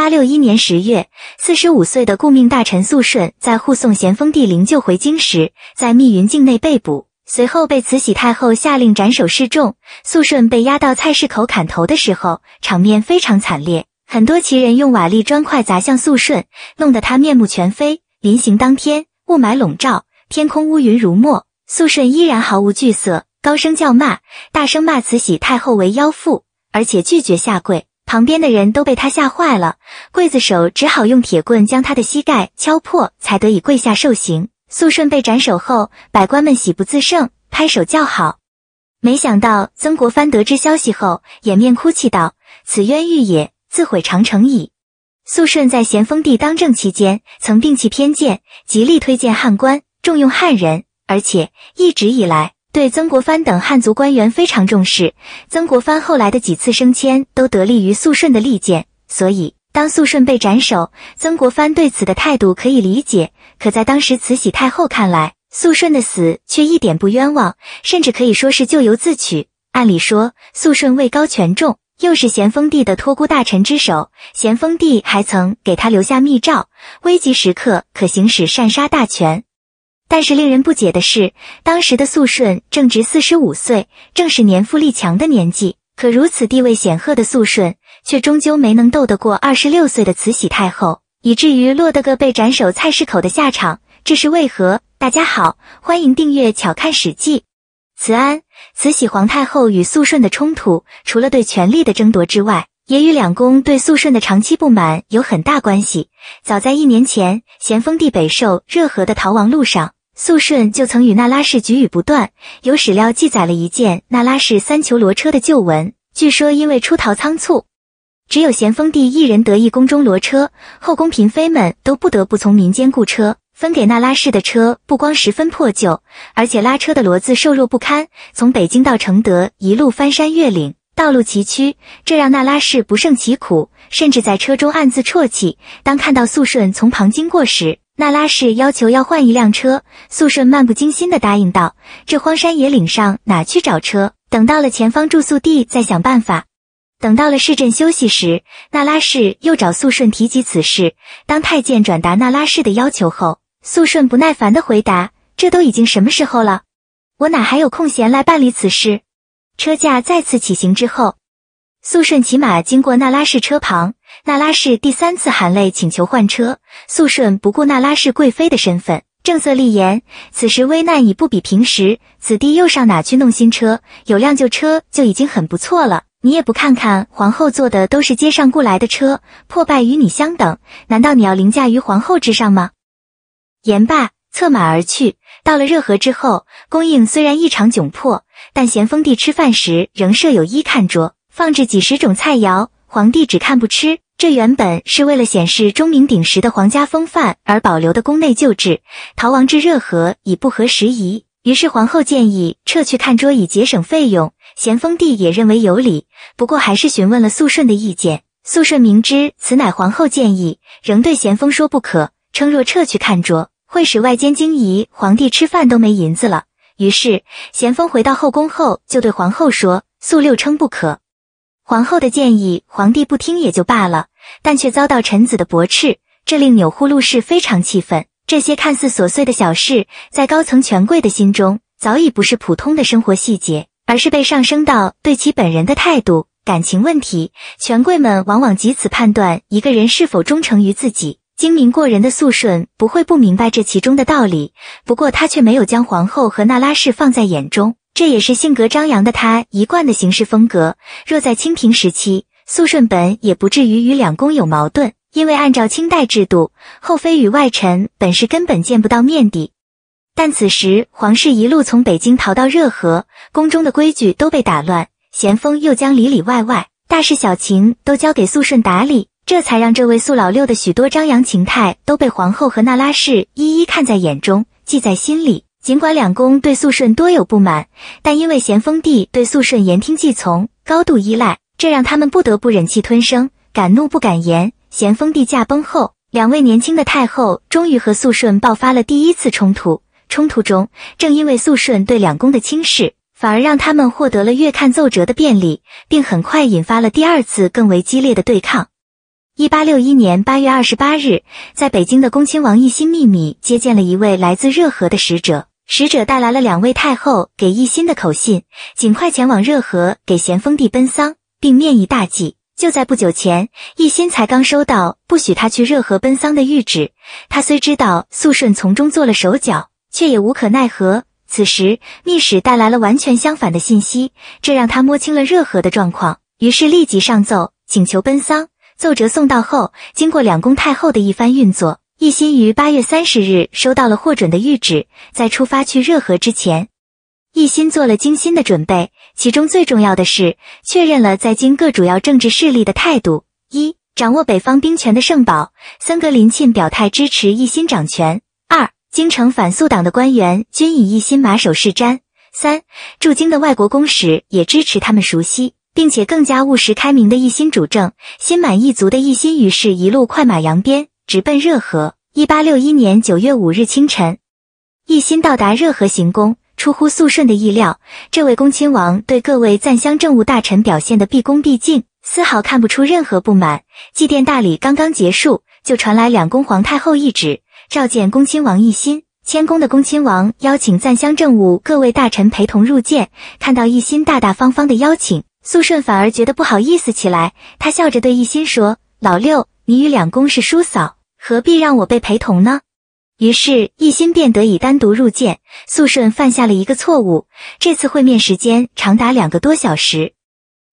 八六一年十月，四十五岁的顾命大臣肃顺在护送咸丰帝灵柩回京时，在密云境内被捕，随后被慈禧太后下令斩首示众。肃顺被押到菜市口砍头的时候，场面非常惨烈，很多旗人用瓦砾砖块砸向肃顺，弄得他面目全非。临行当天，雾霾笼罩，天空乌云如墨，肃顺依然毫无惧色，高声叫骂，大声骂慈禧太后为妖妇，而且拒绝下跪。旁边的人都被他吓坏了，刽子手只好用铁棍将他的膝盖敲破，才得以跪下受刑。肃顺被斩首后，百官们喜不自胜，拍手叫好。没想到曾国藩得知消息后，掩面哭泣道：“此冤狱也，自毁长城矣。”肃顺在咸丰帝当政期间，曾摒弃偏见，极力推荐汉官，重用汉人，而且一直以来。对曾国藩等汉族官员非常重视，曾国藩后来的几次升迁都得力于肃顺的利剑，所以当肃顺被斩首，曾国藩对此的态度可以理解。可在当时慈禧太后看来，肃顺的死却一点不冤枉，甚至可以说是咎由自取。按理说，肃顺位高权重，又是咸丰帝的托孤大臣之首，咸丰帝还曾给他留下密诏，危急时刻可行使擅杀大权。但是令人不解的是，当时的肃顺正值四十五岁，正是年富力强的年纪。可如此地位显赫的肃顺，却终究没能斗得过二十六岁的慈禧太后，以至于落得个被斩首菜市口的下场。这是为何？大家好，欢迎订阅《巧看史记》。慈安、慈禧皇太后与肃顺的冲突，除了对权力的争夺之外，也与两宫对肃顺的长期不满有很大关系。早在一年前，咸丰帝北狩热河的逃亡路上。肃顺就曾与那拉氏局语不断，有史料记载了一件那拉氏三囚骡车的旧闻。据说因为出逃仓促，只有咸丰帝一人得一宫中骡车，后宫嫔妃们都不得不从民间雇车。分给那拉氏的车不光十分破旧，而且拉车的骡子瘦弱不堪。从北京到承德一路翻山越岭，道路崎岖，这让那拉氏不胜其苦，甚至在车中暗自啜泣。当看到肃顺从旁经过时，那拉氏要求要换一辆车，素顺漫不经心地答应道：“这荒山野岭上哪去找车？等到了前方住宿地再想办法。”等到了市镇休息时，那拉氏又找素顺提及此事。当太监转达那拉氏的要求后，素顺不耐烦地回答：“这都已经什么时候了？我哪还有空闲来办理此事？”车驾再次起行之后，素顺骑马经过那拉氏车旁。娜拉氏第三次含泪请求换车，肃顺不顾娜拉氏贵妃的身份，正色厉言：“此时危难已不比平时，此地又上哪去弄新车？有辆旧车就已经很不错了。你也不看看皇后坐的都是街上雇来的车，破败与你相等，难道你要凌驾于皇后之上吗？”言罢，策马而去。到了热河之后，供应虽然异常窘迫，但咸丰帝吃饭时仍设有一看桌，放置几十种菜肴。皇帝只看不吃，这原本是为了显示钟鸣鼎食的皇家风范而保留的宫内旧制。逃亡至热河已不合时宜，于是皇后建议撤去看桌以节省费用。咸丰帝也认为有理，不过还是询问了肃顺的意见。肃顺明知此乃皇后建议，仍对咸丰说不可，称若撤去看桌会使外间惊疑，皇帝吃饭都没银子了。于是咸丰回到后宫后就对皇后说，肃六称不可。皇后的建议，皇帝不听也就罢了，但却遭到臣子的驳斥，这令钮祜禄氏非常气愤。这些看似琐碎的小事，在高层权贵的心中早已不是普通的生活细节，而是被上升到对其本人的态度、感情问题。权贵们往往以此判断一个人是否忠诚于自己。精明过人的肃顺不会不明白这其中的道理，不过他却没有将皇后和那拉氏放在眼中。这也是性格张扬的他一贯的行事风格。若在清平时期，肃顺本也不至于与两宫有矛盾，因为按照清代制度，后妃与外臣本是根本见不到面的。但此时皇室一路从北京逃到热河，宫中的规矩都被打乱。咸丰又将里里外外大事小情都交给肃顺打理，这才让这位肃老六的许多张扬情态都被皇后和那拉氏一一看在眼中，记在心里。尽管两宫对肃顺多有不满，但因为咸丰帝对肃顺言听计从，高度依赖，这让他们不得不忍气吞声，敢怒不敢言。咸丰帝驾崩后，两位年轻的太后终于和肃顺爆发了第一次冲突。冲突中，正因为肃顺对两宫的轻视，反而让他们获得了月看奏折的便利，并很快引发了第二次更为激烈的对抗。一八六一年八月二十八日，在北京的恭亲王奕欣秘密接见了一位来自热河的使者。使者带来了两位太后给奕欣的口信，尽快前往热河给咸丰帝奔丧，并面议大计。就在不久前，奕欣才刚收到不许他去热河奔丧的谕旨。他虽知道肃顺从中做了手脚，却也无可奈何。此时，密使带来了完全相反的信息，这让他摸清了热河的状况，于是立即上奏请求奔丧。奏折送到后，经过两宫太后的一番运作。一心于八月三十日收到了获准的谕旨，在出发去热河之前，一心做了精心的准备，其中最重要的是确认了在京各主要政治势力的态度：一、掌握北方兵权的圣宝森格林沁表态支持一心掌权；二、京城反肃党的官员均以一心马首是瞻；三、驻京的外国公使也支持他们熟悉并且更加务实开明的一心主政，心满意足的一心于是一路快马扬鞭。直奔热河。一八六一年九月五日清晨，奕欣到达热河行宫，出乎肃顺的意料，这位恭亲王对各位赞襄政务大臣表现的毕恭毕敬，丝毫看不出任何不满。祭奠大礼刚刚结束，就传来两宫皇太后懿旨，召见恭亲王奕欣。谦恭的恭亲王邀请赞襄政务各位大臣陪同入见，看到奕欣大大方方的邀请，肃顺反而觉得不好意思起来。他笑着对奕欣说：“老六，你与两宫是叔嫂。”何必让我被陪同呢？于是，一心便得以单独入见。肃顺犯下了一个错误。这次会面时间长达两个多小时。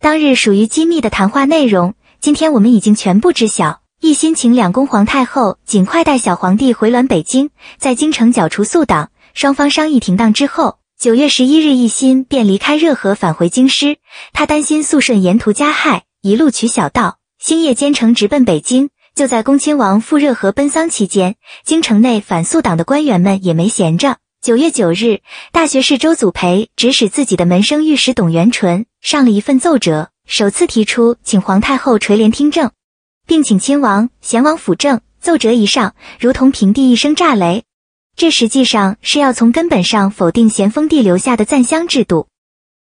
当日属于机密的谈话内容，今天我们已经全部知晓。一心请两宫皇太后尽快带小皇帝回銮北京，在京城剿除肃党。双方商议停当之后，九月十一日，一心便离开热河返回京师。他担心肃顺沿途加害，一路取小道，星夜兼程直奔北京。就在恭亲王赴热河奔丧期间，京城内反肃党的官员们也没闲着。九月九日，大学士周祖培指使自己的门生御史董元淳上了一份奏折，首次提出请皇太后垂帘听政，并请亲王、贤王辅政。奏折一上，如同平地一声炸雷，这实际上是要从根本上否定咸丰帝留下的赞襄制度，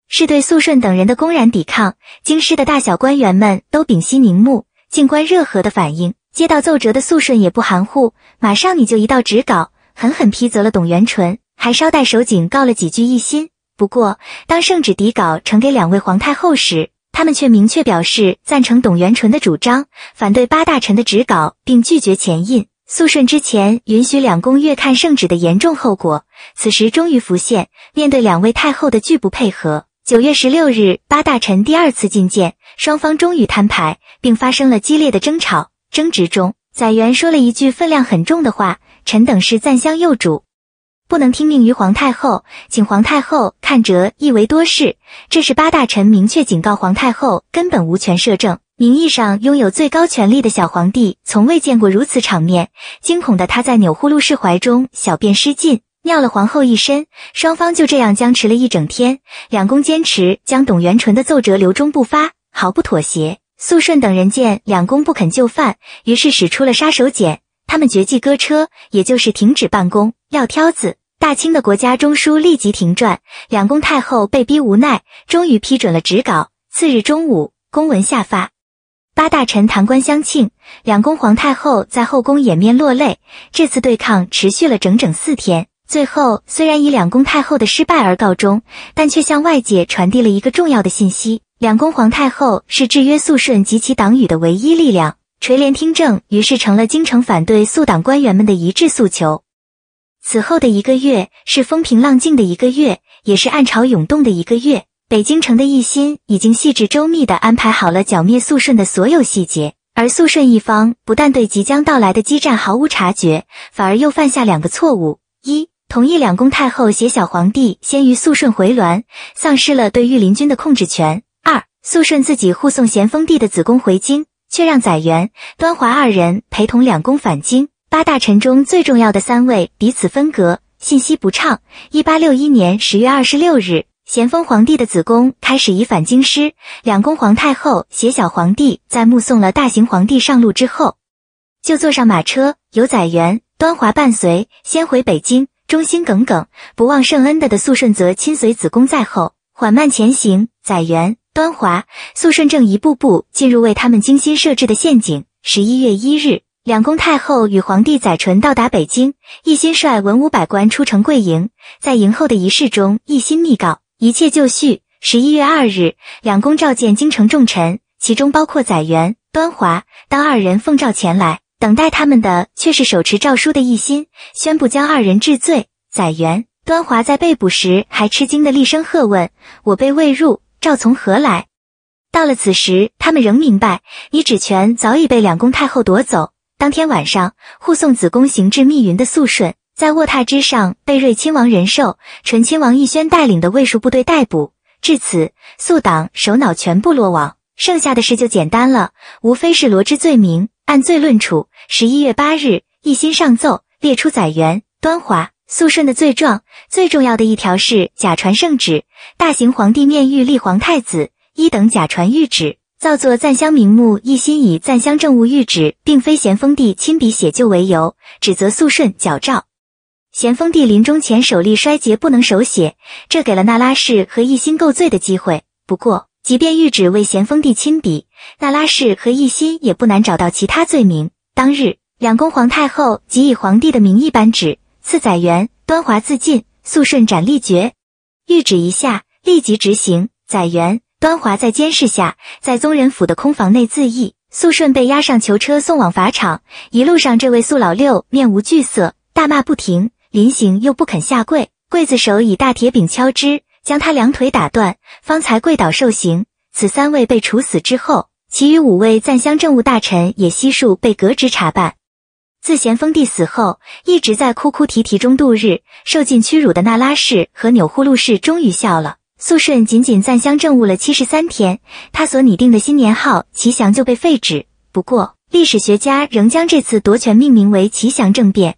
是对肃顺等人的公然抵抗。京师的大小官员们都屏息凝目，静观热河的反应。接到奏折的肃顺也不含糊，马上你就一道旨稿，狠狠批责了董元醇，还捎带手警告了几句一心。不过，当圣旨底稿呈给两位皇太后时，他们却明确表示赞成董元淳的主张，反对八大臣的旨稿，并拒绝前印。肃顺之前允许两宫越看圣旨的严重后果，此时终于浮现。面对两位太后的拒不配合，九月十六日，八大臣第二次觐见，双方终于摊牌，并发生了激烈的争吵。争执中，载元说了一句分量很重的话：“臣等是暂相幼主，不能听命于皇太后，请皇太后看折，意为多事。”这是八大臣明确警告皇太后根本无权摄政，名义上拥有最高权力的小皇帝，从未见过如此场面，惊恐的他在钮祜禄氏怀中小便失禁，尿了皇后一身。双方就这样僵持了一整天，两宫坚持将董元淳的奏折留中不发，毫不妥协。肃顺等人见两宫不肯就范，于是使出了杀手锏。他们绝技割车，也就是停止办公，撂挑子。大清的国家中枢立即停转，两宫太后被逼无奈，终于批准了纸稿。次日中午，公文下发，八大臣、弹官相庆，两宫皇太后在后宫掩面落泪。这次对抗持续了整整四天，最后虽然以两宫太后的失败而告终，但却向外界传递了一个重要的信息。两宫皇太后是制约肃顺及其党羽的唯一力量，垂帘听政于是成了京城反对肃党官员们的一致诉求。此后的一个月是风平浪静的一个月，也是暗潮涌动的一个月。北京城的一心已经细致周密的安排好了剿灭肃顺的所有细节，而肃顺一方不但对即将到来的激战毫无察觉，反而又犯下两个错误：一，同意两宫太后携小皇帝先于肃顺回銮，丧失了对御林军的控制权。肃顺自己护送咸丰帝的子宫回京，却让载元、端华二人陪同两宫返京。八大臣中最重要的三位彼此分隔，信息不畅。一八六一年十月二十六日，咸丰皇帝的子宫开始移返京师。两宫皇太后携小皇帝在目送了大行皇帝上路之后，就坐上马车，由载元、端华伴随，先回北京。忠心耿耿、不忘圣恩的的肃顺则亲随子宫在后，缓慢前行。载元。端华、肃顺正一步步进入为他们精心设置的陷阱。十一月一日，两宫太后与皇帝载淳到达北京，一心率文武百官出城跪迎。在迎后的仪式中，一心密告一切就绪。十一月二日，两宫召见京城重臣，其中包括载垣、端华。当二人奉诏前来，等待他们的却是手持诏书的一心，宣布将二人治罪。载垣、端华在被捕时还吃惊的厉声喝问：“我被未入？”诏从何来？到了此时，他们仍明白，拟旨权早已被两宫太后夺走。当天晚上，护送子宫行至密云的肃顺，在卧榻之上被睿亲王仁寿、纯亲王奕轩带领的卫戍部队逮捕。至此，肃党首脑全部落网，剩下的事就简单了，无非是罗织罪名，按罪论处。十一月八日，奕欣上奏，列出载元、端华。肃顺的罪状最重要的一条是假传圣旨，大行皇帝面谕立皇太子一等假传谕旨，造作赞襄名目，一心以赞襄政务谕旨并非咸丰帝亲笔写就为由，指责肃顺矫诏。咸丰帝临终前手力衰竭不能手写，这给了那拉氏和一心构罪的机会。不过，即便谕旨为咸丰帝亲笔，那拉氏和一心也不难找到其他罪名。当日，两宫皇太后即以皇帝的名义颁旨。赐载元、端华自尽，肃顺斩立决。谕旨一下，立即执行。载元、端华在监视下，在宗人府的空房内自缢。肃顺被押上囚车，送往法场。一路上，这位肃老六面无惧色，大骂不停。临行又不肯下跪，刽子手以大铁柄敲之，将他两腿打断，方才跪倒受刑。此三位被处死之后，其余五位赞乡政务大臣也悉数被革职查办。自咸丰帝死后，一直在哭哭啼啼中度日，受尽屈辱的那拉氏和钮祜禄氏终于笑了。肃顺仅仅暂相政务了七十三天，他所拟定的新年号“祺祥”就被废止。不过，历史学家仍将这次夺权命名为“祺祥政变”。